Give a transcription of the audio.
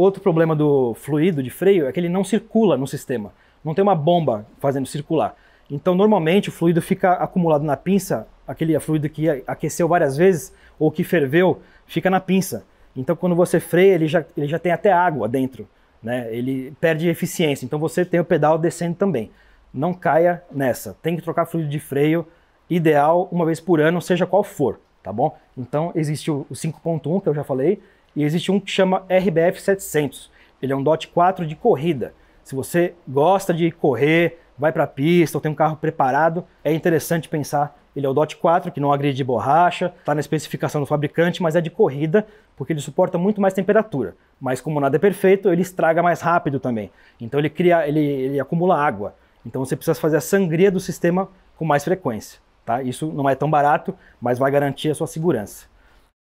Outro problema do fluido de freio é que ele não circula no sistema, não tem uma bomba fazendo circular. Então, normalmente, o fluido fica acumulado na pinça, aquele fluido que aqueceu várias vezes ou que ferveu, fica na pinça. Então, quando você freia, ele já, ele já tem até água dentro, né? ele perde eficiência. Então, você tem o pedal descendo também. Não caia nessa. Tem que trocar fluido de freio, ideal, uma vez por ano, seja qual for, tá bom? Então, existe o 5.1, que eu já falei, e existe um que chama RBF 700. Ele é um DOT 4 de corrida. Se você gosta de correr, vai para a pista ou tem um carro preparado, é interessante pensar. Ele é o DOT 4, que não agride borracha, está na especificação do fabricante, mas é de corrida, porque ele suporta muito mais temperatura. Mas como nada é perfeito, ele estraga mais rápido também. Então ele cria, ele, ele acumula água. Então você precisa fazer a sangria do sistema com mais frequência. Tá? Isso não é tão barato, mas vai garantir a sua segurança.